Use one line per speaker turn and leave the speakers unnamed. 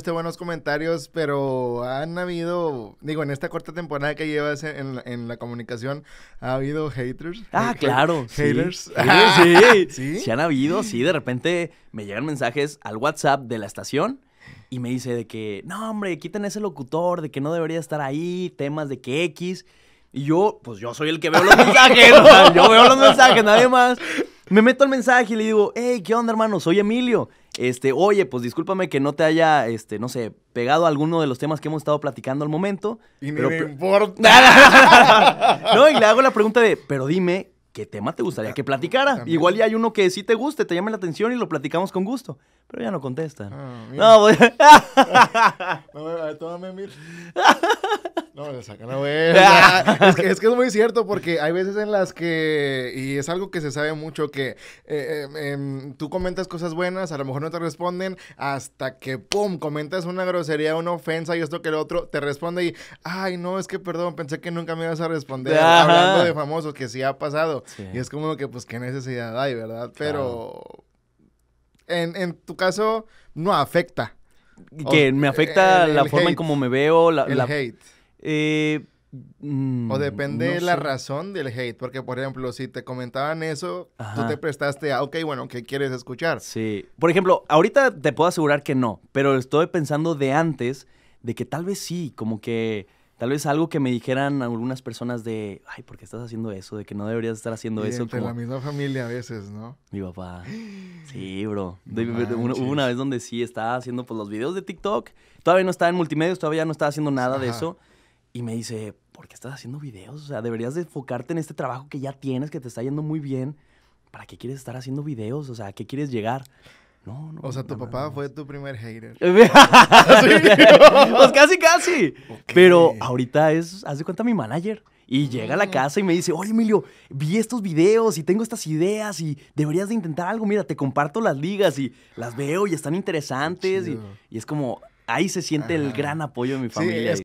Este buenos comentarios, pero han habido, digo, en esta corta temporada que llevas en, la comunicación, ¿ha habido haters? Ah, eh, pues, claro. Haters. Sí. Ah, sí. sí. Sí,
han habido, sí. De repente me llegan mensajes al WhatsApp de la estación y me dice de que, no, hombre, quiten ese locutor, de que no debería estar ahí, temas de que X. Y yo, pues yo soy el que veo los mensajes, yo veo los mensajes, nadie más. Me meto al mensaje y le digo, hey, ¿qué onda, hermano? Soy Emilio. Este, oye, pues discúlpame que no te haya, este, no sé, pegado alguno de los temas que hemos estado platicando al momento. Y pero,
importa.
no, y le hago la pregunta de, pero dime, ¿qué tema te gustaría que platicara? Igual y hay uno que sí te guste, te llame la atención y lo platicamos con gusto. Pero ya no contestan. Ah, no, voy pues.
a... no, a ver, tómame, No, le sacan a ver. es, que, es que es muy cierto porque hay veces en las que, y es algo que se sabe mucho, que eh, em, em, tú comentas cosas buenas, a lo mejor no te responden, hasta que, ¡pum!, comentas una grosería, una ofensa y esto que el otro te responde y, ay, no, es que perdón, pensé que nunca me ibas a responder. Hablando de famosos, que sí ha pasado. Y es como que, pues, qué necesidad hay, ¿verdad? Pero en, tu caso no afecta. Que me afecta la forma en cómo me
veo, la... El hate. Eh, o mm, depende la
razón del hate, porque por ejemplo, si te comentaban eso, tú te prestaste a, ok, bueno, ¿qué quieres escuchar?
Sí. Por ejemplo, ahorita te puedo asegurar que no, pero estoy pensando de antes, de que tal vez sí, como que tal vez algo que me dijeran algunas personas de, ay, ¿por qué estás haciendo eso? De que no deberías estar haciendo eso. Entre la
misma familia a veces, ¿no?
Mi papá. Sí, bro. hubo una vez donde sí estaba haciendo pues, los videos de TikTok. Todavía no estaba en multimedia, todavía no estaba haciendo nada de eso. Y me dice, ¿por qué estás haciendo videos? O sea, deberías enfocarte en este trabajo que ya tienes, que te está yendo muy bien. ¿Para qué quieres estar haciendo videos? O sea, ¿a qué quieres llegar?
O sea, tu papá fue tu primer hater. pues casi, casi.
Pero ahorita es, haz de cuenta, mi manager. Y llega a la mm. casa y me dice, oye Emilio, vi estos videos y tengo estas ideas y deberías de intentar algo. Mira, te comparto las ligas y las veo y están interesantes. Y, es como, ahí se siente el gran apoyo de mi familia.